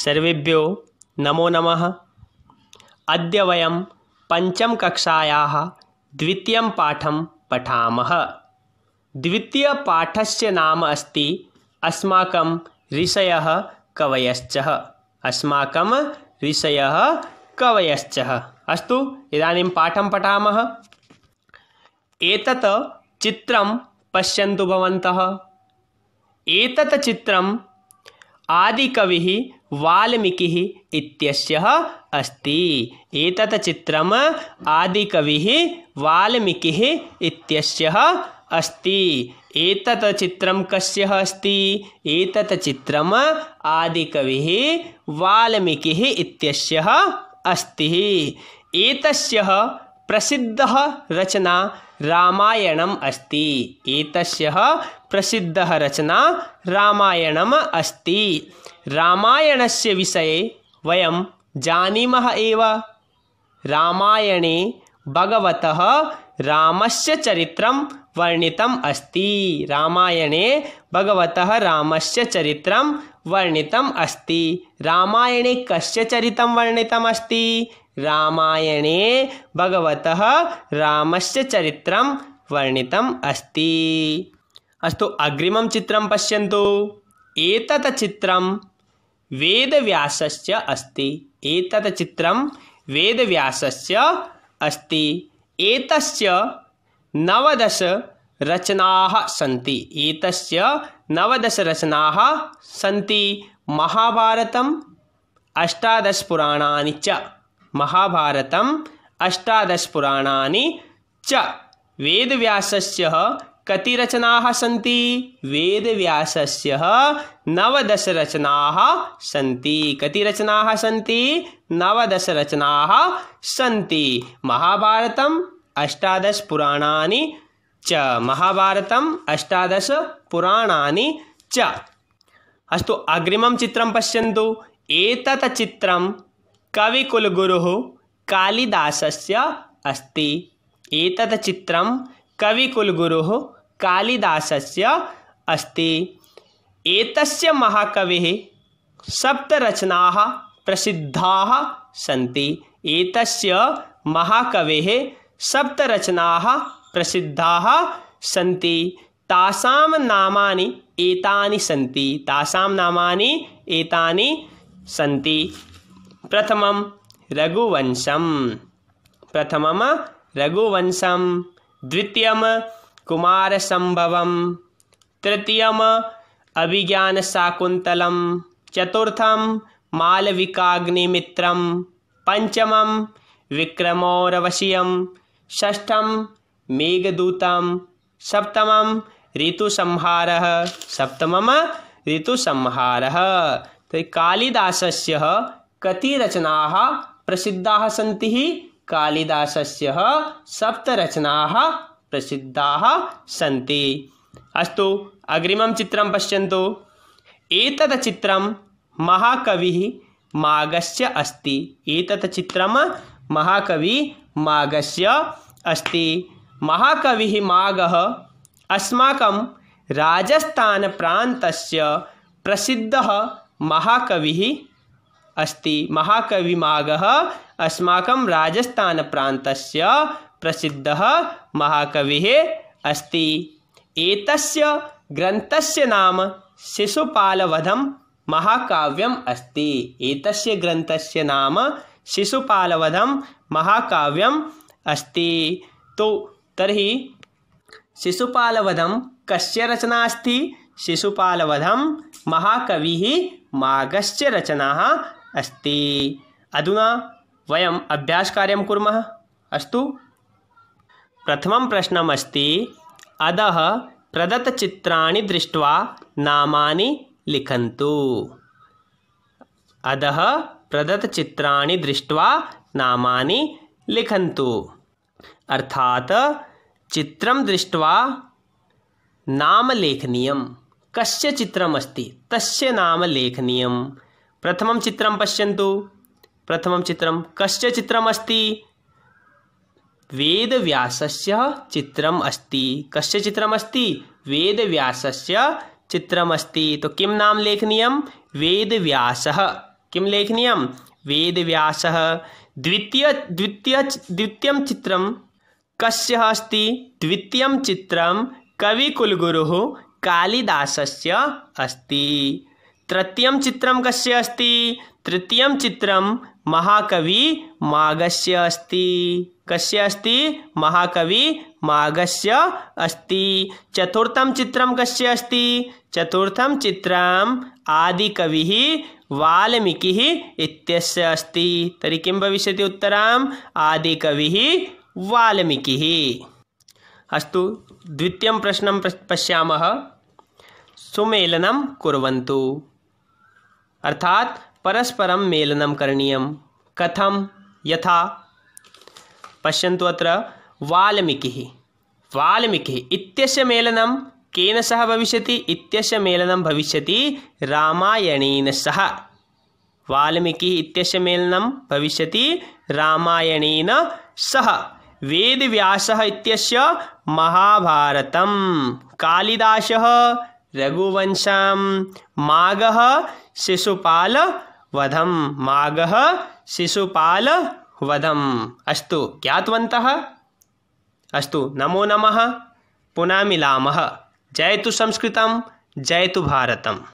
सर्वेभ्यो नमो नमः अद्य वयं पञ्चमकक्षायाः द्वितीयं पाठं पठामः द्वितीयपाठस्य नाम अस्ति अस्माकं ऋषयः कवयश्च अस्माकं ऋषयः कवयश्च अस्तु इदानीं पाठं पठामः एतत् चित्रं पश्यन्तु भवन्तः एतत् चित्रं आदि कवि वाल्मीकि अस्ति एतत् चित्रम् आदिकविः वाल्मीकिः इत्यस्यः अस्ति एतत् चित्रं कस्यः अस्ति एतत् चित्रम् आदिकविः वाल्मीकिः इत्यस्यः अस्ति एतस्यः प्रसिद्धः रचना रामायणम् अस्ति एतस्य प्रसिद्धः रचना रामायणम् अस्ति रामायणस्य विषये वयं जानीमः एव रामायणे भगवतः रामस्य चरित्रं वर्णितम् अस्ति रामायणे भगवतः रामस्य चरित्रं वर्णितम् अस्ति रामायणे कस्य चरित्रं वर्णितम् अस्ति रामायणे भगवतः रामस्य चरित्रं वर्णितम् अस्ति अस्तु अग्रिमं चित्रं पश्यन्तु एतत् चित्रं वेदव्यासस्य अस्ति एतत् चित्रं वेदव्यासस्य अस्ति एतस्य नवदश रचनाः सन्ति एतस्य नवदशरचनाः सन्ति महाभारतम् अष्टादशपुराणानि च महाभारतम् अष्टादशपुराणानि च वेदव्यासस्य कति रचनाः सन्ति वेदव्यासस्य नवदशरचनाः सन्ति कति रचनाः सन्ति नवदशरचनाः सन्ति महाभारतम् अष्टादशपुराणानि च महाभारतम् अष्टादशपुराणानि च अस्तु अग्रिमं चित्रं पश्यन्तु एतत् चित्रं कविकुलगुरुः कालिदासस्य अस्ति एतत् चित्रं कविकुलगुरुः कालिदासस्य अस्ति एतस्य महाकवेः सप्तरचनाः प्रसिद्धाः सन्ति एतस्य महाकवेः सप्तरचनाः प्रसिद्धाः सन्ति तासां नामानि एतानि सन्ति तासां नामानि एतानि सन्ति प्रथमं रघुवंशं प्रथमं रघुवंशं द्वितीयं कुमारसम्भवं तृतीयम् अभिज्ञानशाकुन्तलं चतुर्थं मालविकाग्निमित्रं पञ्चमं विक्रमौरवशीयं षष्ठं मेघदूतं सप्तमं ऋतुसंहारः सप्तमं ऋतुसंहारः तो कालिदास कति रचना प्रसिद्धा सी कालिदास सप्तरचनाः प्रसिद्धाः सन्ति अस्तु अग्रिमं चित्रं पश्यन्तु एतत् चित्रं महाकविः मागस्य अस्ति एतत् चित्रं महाकवि मागस्य अस्ति महाकविः मागः अस्माकं राजस्थानप्रान्तस्य प्रसिद्धः महाकविः अस्ति महाकविमागः अस्माकं राजस्थानप्रान्तस्य प्रसिद्धः महाकविः अस्ति एतस्य ग्रन्थस्य नाम शिशुपालवधं महाकाव्यम् अस्ति एतस्य ग्रन्थस्य नाम शिशुपालवधं महाकाव्यम् अस्ति तो तर्हि शिशुपालवधं कस्य रचना अस्ति शिशुपालवधं महाकविः माघस्य रचना अस्ति अधुना वयम् अभ्यासकार्यं कुर्मः अस्तु प्रथमं प्रश्नमस्ति अधः प्रदत्तचित्राणि दृष्ट्वा नामानि लिखन्तु अधः प्रदत्तचित्राणि दृष्ट्वा नामानि लिखन्तु अर्थात् चित्रं दृष्ट्वा नाम लेखनीयं कस्य चित्रमस्ति तस्य नाम लेखनीयं प्रथम चित्र पश्यंत प्रथम चित्र कस्य चित्रमस्ति वेदव्यासस्य चित्रम अस्ति कस्य चित्रमस्ति वेदव्यासस्य चित्रमस्ति तो किम नाम लेखनीय वेद व्यास किम लेखनीय वेद व्यास द्वितीय द्वितीय द्वितीय चित्र कस्य अस्ति द्वितीय चित्र कविकुलगुरुः कालिदासस्य अस्ति तृतीय चित्र कस अस्त तृतीय चित्र महाकवि मागस्य अस्ति कस्य अस्ति महाकवि मागस्य अस्ति चतुर्थम चित्रं कस्य अस्ति चतुर्थम चतुर्थं चित्रम् आदिकविः वाल्मीकिः इत्यस्य अस्ति तर्हि किं भविष्यति उत्तरम् आदिकविः वाल्मीकिः अस्तु द्वितीयं प्रश्नं पश्यामः सुमेलनं कुर्वन्तु अर्थात परस्परम मेलनम करनीय कथम यथा पश्यन्तु अत्र वाल्मीकि वाल्मीकि इत्यस्य मेलनम केन सह भविष्यति इत्यस्य मेलनम भविष्यति रामायणेन सह वाल्मीकि इत्यस्य मेलनम भविष्यति रामायणेन सह वेद वेदव्यासः इत्यस्य महाभारतम कालिदासः रघुवंशम मागः शिशुपाल वधम माग शिशुपाल वधम अस्तु ज्ञातवंत अस्तु नमो नमः पुनः मिलामः जयतु जय तो भारतम्